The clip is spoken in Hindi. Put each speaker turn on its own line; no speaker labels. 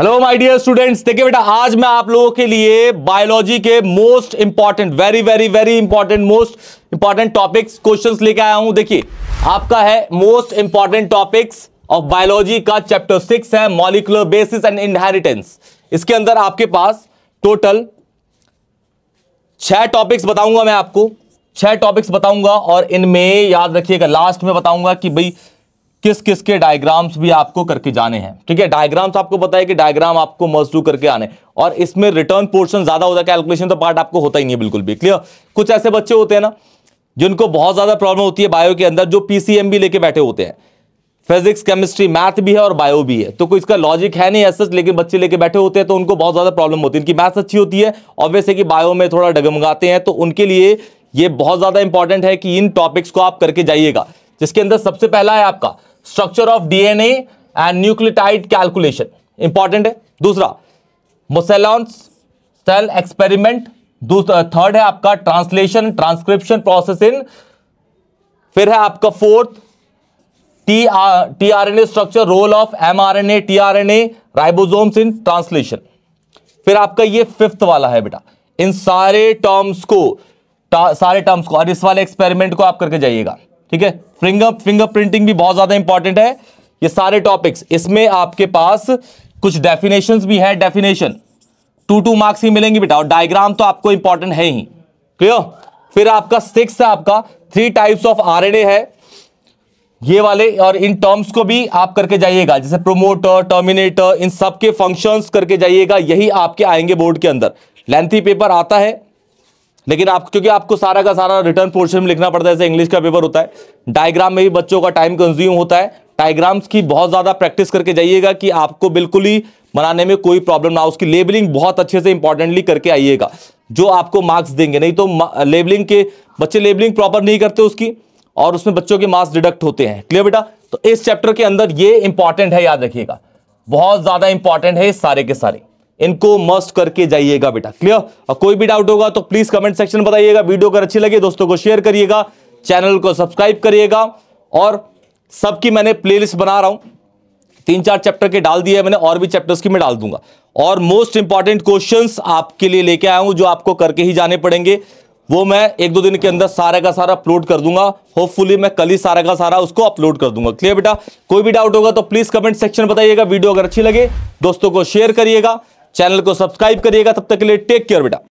हेलो माय डियर स्टूडेंट्स देखिए बेटा आज मैं आप लोगों के लिए बायोलॉजी के most important very very very important most important topics questions लेके आया हूं देखिए आपका है most important topics of biology का चैप्टर सिक्स है मॉलिकुलर बेसिस एंड इनहेरिटेंस इसके अंदर आपके पास टोटल छह टॉपिक्स बताऊंगा मैं आपको छह टॉपिक्स बताऊंगा और इनमें याद रखिएगा लास्ट में बताऊंगा कि भाई किस किस के डायग्राम्स भी आपको करके जाने हैं ठीक है डायग्राम्स आपको पता है कि डायग्राम आपको मजदूर करके आने और इसमें रिटर्न पोर्शन ज्यादा होता है कैलकुलेशन तो पार्ट आपको होता ही नहीं है बिल्कुल भी क्लियर कुछ ऐसे बच्चे होते हैं ना जिनको बहुत ज्यादा प्रॉब्लम होती है बायो के अंदर जो पीसीएम भी लेके बैठे होते हैं फिजिक्स केमिस्ट्री मैथ भी है और बायो भी है तो कोई इसका लॉजिक है नहीं ऐसा लेकिन बच्चे लेके बैठे होते हैं तो उनको बहुत ज्यादा प्रॉब्लम होती है इनकी मैथ्स अच्छी होती है ऑब्वियस है कि बायो में थोड़ा डगमगाते हैं तो उनके लिए ये बहुत ज्यादा इंपॉर्टेंट है कि इन टॉपिक्स को आप करके जाइएगा जिसके अंदर सबसे पहला है आपका structure of DNA and nucleotide calculation important है दूसरा मोसेलॉन सेल एक्सपेरिमेंट थर्ड है आपका ट्रांसलेशन ट्रांसक्रिप्शन प्रोसेस इन फिर है आपका fourth T T R N A structure role of M R N A T R N A ribosome in translation फिर आपका ये फिफ्थ वाला है बेटा इन सारे टर्म्स को सारे टर्म्स को और इस वाले एक्सपेरिमेंट को आप करके जाइएगा ठीक है फिंगर फिंगर प्रिंटिंग भी बहुत ज़्यादा इंपॉर्टेंट है ये सारे टॉपिक्स इसमें आपके पास कुछ डेफिनेशन भी है डेफिनेशन टू टू मार्क्स ही मिलेंगे बेटा और डायग्राम तो आपको इंपॉर्टेंट है ही क्लियर फिर आपका सिक्स है आपका थ्री टाइप्स ऑफ आर है ये वाले और इन टर्म्स को भी आप करके जाइएगा जैसे प्रोमोटर टर्मिनेटर इन सब के फंक्शंस करके जाइएगा यही आपके आएंगे बोर्ड के अंदर लेंथी पेपर आता है लेकिन आप क्योंकि आपको सारा का सारा रिटर्न पोर्शन में लिखना पड़ता है जैसे इंग्लिश का पेपर होता है डायग्राम में भी बच्चों का टाइम कंज्यूम होता है डायग्राम्स की बहुत ज़्यादा प्रैक्टिस करके जाइएगा कि आपको बिल्कुल ही बनाने में कोई प्रॉब्लम ना हो उसकी लेबलिंग बहुत अच्छे से इंपॉर्टेंटली करके आइएगा जो आपको मार्क्स देंगे नहीं तो लेबलिंग के बच्चे लेबलिंग प्रॉपर नहीं करते उसकी और उसमें बच्चों के मार्क्स डिडक्ट होते हैं क्लियर बेटा तो इस चैप्टर के अंदर ये इंपॉर्टेंट है याद रखिएगा बहुत ज़्यादा इंपॉर्टेंट है सारे के सारे इनको मस्ट करके जाइएगा बेटा क्लियर और कोई भी डाउट होगा तो प्लीज कमेंट सेक्शन में बताइएगा वीडियो अगर अच्छी लगे दोस्तों को शेयर करिएगा चैनल को सब्सक्राइब करिएगा और सबकी मैंने प्ले बना रहा हूं तीन चार चैप्टर के डाल दिए मैंने और भी चैप्टर्स की मैं डाल दूंगा और मोस्ट इंपॉर्टेंट क्वेश्चंस आपके लिए लेके आया हूं जो आपको करके ही जाने पड़ेंगे वो मैं एक दो दिन के अंदर सारे का सारा अपलोड कर दूंगा होपफुली मैं कल ही सारे का सारा उसको अपलोड कर दूंगा क्लियर बेटा कोई भी डाउट होगा तो प्लीज कमेंट सेक्शन बताइएगा वीडियो अगर अच्छी लगे दोस्तों को शेयर करिएगा चैनल को सब्सक्राइब करिएगा तब तक के लिए टेक केयर बेटा